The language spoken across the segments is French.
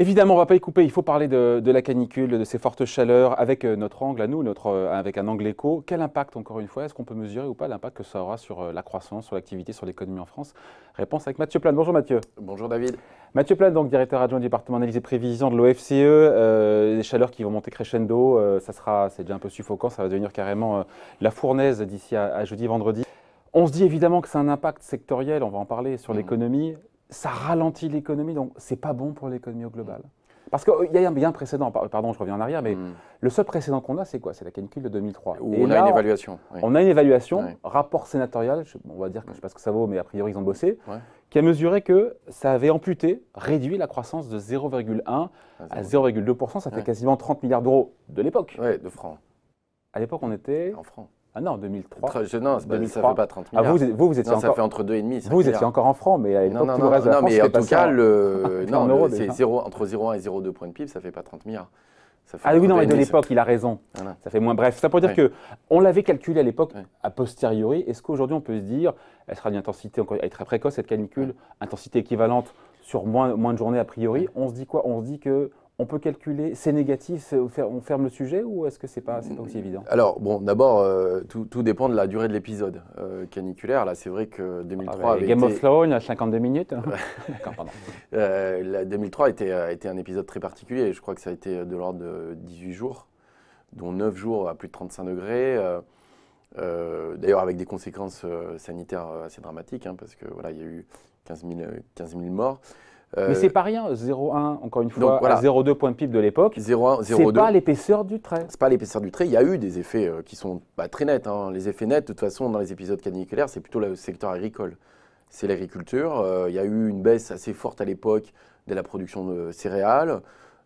Évidemment, on ne va pas y couper. Il faut parler de, la canicule, de ces fortes chaleurs, avec euh, notre angle à nous, euh, avec un angle éco. Quel impact, encore une fois, est-ce qu'on peut mesurer ou pas l'impact que ça aura sur euh, la croissance, sur l'activité, sur l'économie en France Réponse avec Mathieu Plane. Bonjour Mathieu. Bonjour David. Mathieu Plane, donc directeur adjoint du département analyse et prévision de l'OFCE. les chaleurs qui vont monter crescendo, ça sera, c'est déjà un peu suffocant, ça va devenir carrément la fournaise d'ici à jeudi, vendredi. On se dit évidemment que c'est un impact sectoriel, on va en parler, sur mm. l'économie. Ça ralentit l'économie, donc c'est pas bon pour l'économie au global. Mm. Parce qu'il y, a un précédent, pardon, je reviens en arrière, mais mm. le seul précédent qu'on a, c'est quoi C'est la canicule de 2003. Où on, a une évaluation. On a une évaluation, rapport sénatorial, on va dire que je ne sais pas ce que ça vaut, mais a priori ils ont bossé, qui a mesuré que ça avait amputé, réduit la croissance de 0,1 à 0,2%, ah, ça fait quasiment 30 milliards d'euros de l'époque. Oui, de francs. À l'époque, on était. En francs. Ah non, 2003. je, non, ça fait pas 30 milliards. Ah, vous, vous, étiez encore, ça fait entre 2,5 Vous étiez encore en francs, mais non, non, non, mais en tout cas, le, ah, euros, entre 0,1 et 0,2 points de PIB, ça fait pas 30 milliards. ah oui, non, mais de l'époque, il a raison. Ça fait moins bref. Ça pour dire qu'on que l'avait calculé à l'époque, a posteriori. Est-ce qu'aujourd'hui, on peut se dire, elle sera d'une intensité, elle très précoce, cette canicule, intensité équivalente sur moins, moins de journées a priori On se dit quoi On se dit que on peut calculer, c'est négatif, on ferme le sujet ou est-ce que c'est pas, pas aussi évident Alors, bon, d'abord, euh, tout, dépend de la durée de l'épisode euh, caniculaire. Là, c'est vrai que 2003 ah, Game of Thrones, à 52 minutes 2003 hein. euh, était, été un épisode très particulier. Je crois que ça a été de l'ordre de 18 jours, dont 9 jours à plus de 35 degrés. D'ailleurs, avec des conséquences sanitaires assez dramatiques, hein, parce que voilà, il y a eu 15 000 morts. Euh, mais c'est pas rien, 0,1, encore une fois, voilà. 0,2 points de pipe de l'époque. 0,1, 0,2. pas l'épaisseur du trait. C'est pas l'épaisseur du trait. Il y a eu des effets euh, qui sont très nets. Hein. Les effets nets, de toute façon, dans les épisodes caniculaires, c'est plutôt le secteur agricole. C'est l'agriculture. Euh, il y a eu une baisse assez forte à l'époque de la production de céréales.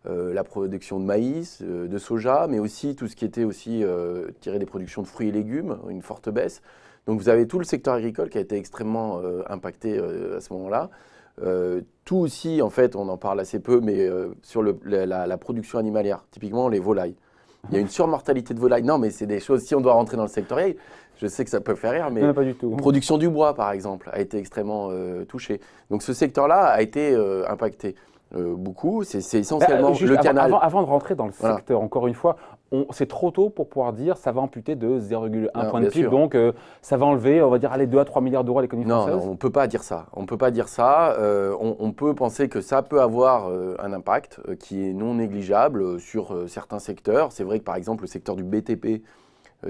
la production de maïs, de soja, mais aussi tout ce qui était aussi tiré des productions de fruits et légumes, une forte baisse. Donc vous avez tout le secteur agricole qui a été extrêmement impacté à ce moment-là. Euh, tout aussi, en fait, on en parle assez peu, mais euh, sur la, production animalière, typiquement les volailles. Il y a une surmortalité de volailles. Non, mais c'est des choses, si on doit rentrer dans le secteur, je sais que ça peut faire rire, mais pas du tout. la production du bois, par exemple, a été extrêmement euh, touchée. Donc ce secteur-là a été impacté. beaucoup. C'est bah, essentiellement le canal. Avant, de rentrer dans le secteur, encore une fois, c'est trop tôt pour pouvoir dire ça va amputer de 0,1 point de PIB, donc euh, ça va enlever, on va dire, allez, 2 à 3 milliards d'euros à l'économie française Non, on ne peut pas dire ça. On peut pas dire ça. Euh, on, peut penser que ça peut avoir euh, un impact qui est non négligeable sur certains secteurs. C'est vrai que, par exemple, le secteur du BTP,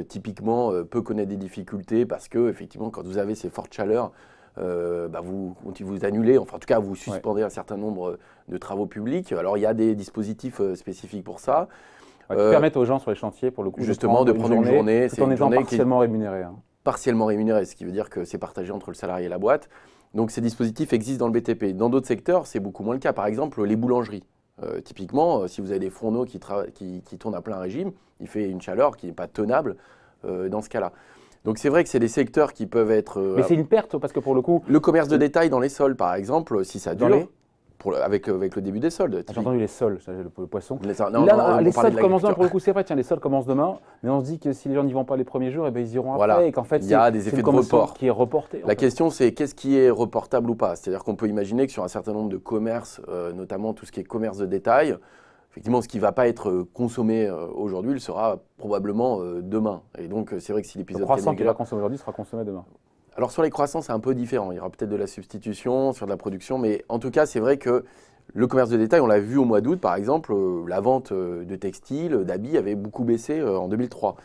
typiquement, peut connaître des difficultés parce que, effectivement, quand vous avez ces fortes chaleurs, bah, vous, vous annulez, enfin en tout cas vous suspendez un certain nombre de travaux publics. Alors il y a des dispositifs spécifiques pour ça. Bah, euh, permettre aux gens sur les chantiers, pour le coup, justement, de prendre, une journée, c'est en partiellement rémunéré hein. Partiellement rémunéré ce qui veut dire que c'est partagé entre le salarié et la boîte. Donc ces dispositifs existent dans le BTP. Dans d'autres secteurs, c'est beaucoup moins le cas. Par exemple, les boulangeries. Euh, typiquement, euh, si vous avez des fourneaux qui, qui, qui, tournent à plein régime, il fait une chaleur qui n'est pas tenable dans ce cas-là. Donc c'est vrai que c'est des secteurs qui peuvent être. Mais c'est une perte parce que pour le coup. Le commerce de détail dans les sols, par exemple, si ça dure, euh, avec, le début des soldes. Ah, j'ai entendu les soldes, le, poisson. Les, soldes commencent demain, pour le coup, c'est vrai, tiens, les soldes commencent demain, mais on se dit que si les gens n'y vont pas les premiers jours, eh ben, ils iront après, et qu'en fait, il y a des effets de report. qui est reporté. La question, c'est qu'est-ce qui est reportable ou pas C'est-à-dire qu'on peut imaginer que sur un certain nombre de commerces, euh, notamment tout ce qui est commerce de détail, effectivement, ce qui ne va pas être euh, consommé aujourd'hui, il sera probablement demain. Et donc, c'est vrai que si l'épisode. Le croissant qui va consommer aujourd'hui sera consommé demain. Alors sur les croissances, c'est un peu différent. Il y aura peut-être de la substitution, sur de la production, mais en tout cas, c'est vrai que le commerce de détail, on l'a vu au mois d'août, par exemple, euh, la vente euh, de textiles, euh, d'habits avait beaucoup baissé en 2003.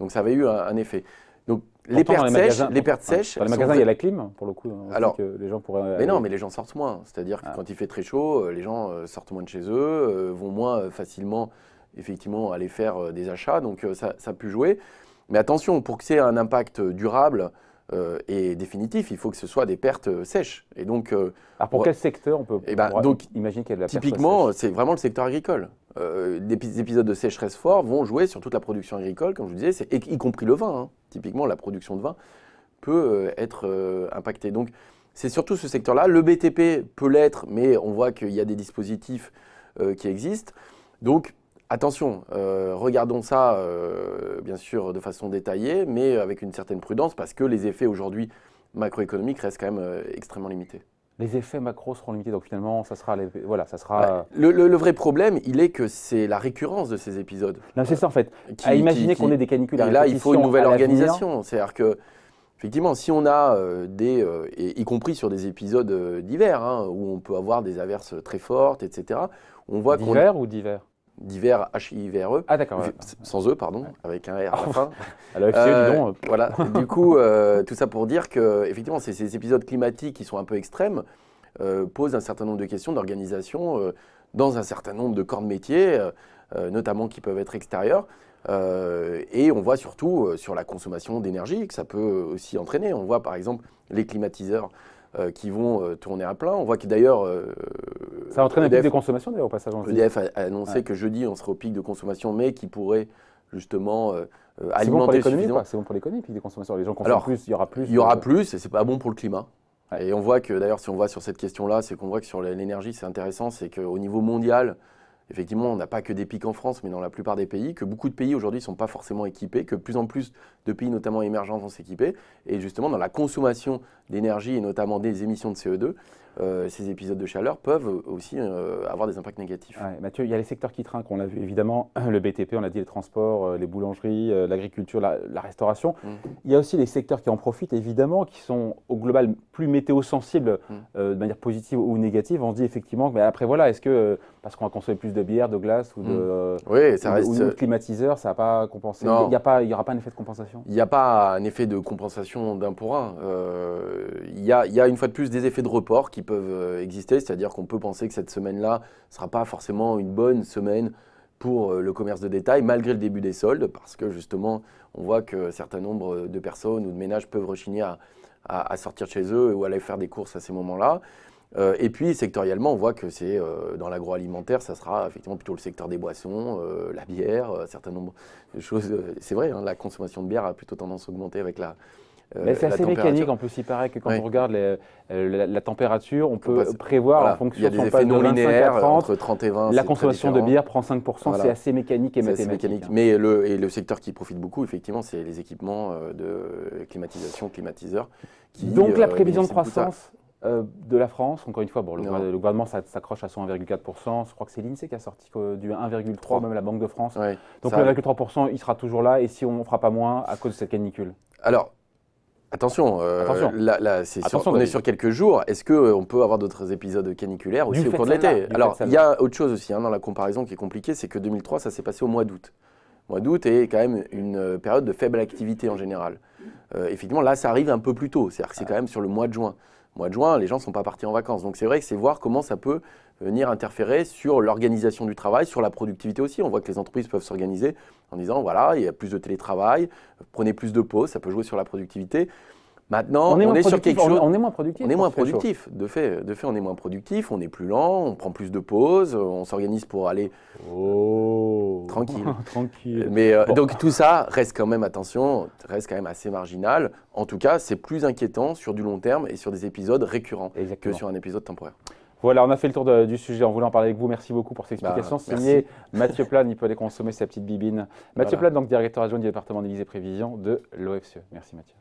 Donc ça avait eu un, effet. Donc les pertes, les, sèches, les pertes sèches, Dans les magasins, il y a la clim pour le coup. Alors, que les gens pourraient. Mais non, mais les gens sortent moins. C'est-à-dire que ah. quand il fait très chaud, les gens sortent moins de chez eux, vont moins facilement, effectivement, aller faire des achats. Donc ça, ça a pu jouer. Mais attention, pour que c'est un impact durable, euh, est définitif. Il faut que ce soit des pertes euh, sèches. Et donc, euh, Alors pour quel secteur on peut eh ben, donc, imaginer qu'il y a de la Typiquement, c'est vraiment le secteur agricole. des épisodes de sécheresse forts vont jouer sur toute la production agricole, comme je vous disais, y compris le vin. Hein. Typiquement, la production de vin peut être impactée. Donc, c'est surtout ce secteur-là. Le BTP peut l'être, mais on voit qu'il y a des dispositifs qui existent. Donc, Attention, euh, regardons ça euh, bien sûr de façon détaillée, mais avec une certaine prudence parce que les effets aujourd'hui macroéconomiques restent quand même euh, extrêmement limités. Les effets macro seront limités, donc finalement, ça sera. Voilà, ça sera. Le, vrai problème, il est que c'est la récurrence de ces épisodes. c'est ça en fait. à imaginer qu'on ait des canicules. et là, il faut une nouvelle organisation. C'est-à-dire que Effectivement, si on a des, y compris sur des épisodes divers, hein, où on peut avoir des averses très fortes, etc., on voit qu'on... D'hiver ou divers divers h i v e ah, Sans E, pardon, avec un R à la ah, fin. Euh, voilà, du coup, euh, tout ça pour dire que, effectivement, ces, épisodes climatiques qui sont un peu extrêmes euh, posent un certain nombre de questions d'organisation dans un certain nombre de corps de métier, notamment qui peuvent être extérieurs. et on voit surtout sur la consommation d'énergie que ça peut aussi entraîner. On voit par exemple les climatiseurs euh, qui vont euh, tourner à plein. On voit que d'ailleurs. Euh, ça entraîne un pic de consommation au passage. EDF a, annoncé que jeudi on serait au pic de consommation, mais qui pourrait justement alimenter. C'est bon pour l'économie, C'est bon pour l'économie, pic de consommation. Les gens consomment plus, il y aura plus. Il y aura plus, et c'est pas bon pour le climat. Et on voit que d'ailleurs, si on voit sur cette question-là, c'est qu'on voit que sur l'énergie, c'est intéressant, c'est qu'au niveau mondial, effectivement, on n'a pas que des pics en France, mais dans la plupart des pays, que beaucoup de pays aujourd'hui ne sont pas forcément équipés, que plus en plus de pays, notamment émergents, vont s'équiper. Et justement, dans la consommation d'énergie et notamment des émissions de CO2, e euh, ces épisodes de chaleur peuvent aussi euh, avoir des impacts négatifs. Mathieu, il y a les secteurs qui trinquent, on l'a vu évidemment, le BTP, on a dit les transports, euh, les boulangeries, l'agriculture, la, restauration. Mm. Il y a aussi les secteurs qui en profitent évidemment, qui sont au global plus météo-sensibles mm. de manière positive ou négative. On se dit effectivement, mais après voilà, est-ce que parce qu'on a consommé plus de bière, de glace ou de, climatiseurs, mm. ça ou, reste... climatiseur, ça pas compensé Il n'y aura pas un effet de compensation Il n'y a pas un effet de compensation d'un pour un. Il y, a, y a une fois de plus des effets de report qui peuvent euh, exister, c'est-à-dire qu'on peut penser que cette semaine-là ne sera pas forcément une bonne semaine pour euh, le commerce de détail, malgré le début des soldes, parce que justement, on voit que certains nombres de personnes ou de ménages peuvent rechigner à, sortir chez eux ou aller faire des courses à ces moments-là. Euh, et puis, sectoriellement, on voit que c'est dans l'agroalimentaire, ça sera effectivement plutôt le secteur des boissons, la bière, un certain nombre de choses. c'est vrai, hein, la consommation de bière a plutôt tendance à augmenter avec la, euh, Mais c'est assez mécanique en plus. Il paraît que quand on regarde euh, la, température, on, peut bah, prévoir en fonction. Il des effets non euh, entre 30 et 20. La consommation de bière prend 5 C'est assez mécanique et mathématique. Assez mécanique. Hein. Mais le, et le secteur qui profite beaucoup, effectivement, c'est les équipements de climatisation, climatiseurs. Qui, Donc la prévision de croissance. de la France, encore une fois, bon, le, gouvernement s'accroche à 1,4%. Je crois que c'est l'INSEE qui a sorti du 1,3%, même la Banque de France. Donc le 1,3%, il sera toujours là. Et si on ne fera pas moins à cause de cette canicule Alors, euh, Attention, Là, on est sur quelques jours. Est-ce qu'on euh, peut avoir d'autres épisodes caniculaires aussi au cours de l'été Alors, il y a autre chose aussi hein, dans la comparaison qui est compliquée, c'est que 2003, ça s'est passé au mois d'août. mois d'août est quand même une euh, période de faible activité en général. effectivement, là, ça arrive un peu plus tôt. C'est-à-dire que c'est quand même sur le mois de juin. mois de juin, les gens ne sont pas partis en vacances. Donc, c'est vrai que c'est voir comment ça peut venir interférer sur l'organisation du travail, sur la productivité aussi. On voit que les entreprises peuvent s'organiser en disant, voilà, il y a plus de télétravail, prenez plus de pauses, ça peut jouer sur la productivité. Maintenant, on est, sur quelque chose. On est moins productif. On est moins productif. De fait, de fait, on est moins productif, on est plus lent, on prend plus de pauses, on s'organise pour aller. Oh. tranquille. tranquille. Mais euh, donc tout ça reste quand même, attention, reste quand même assez marginal. En tout cas, c'est plus inquiétant sur du long terme et sur des épisodes récurrents que sur un épisode temporaire. Voilà, on a fait le tour du sujet en voulant parler avec vous. Merci beaucoup pour cette bah, explication. Signé Mathieu Plane, il peut aller consommer sa petite bibine. Mathieu Plane, donc directeur adjoint du département d'église et prévision de l'OFCE. Merci Mathieu.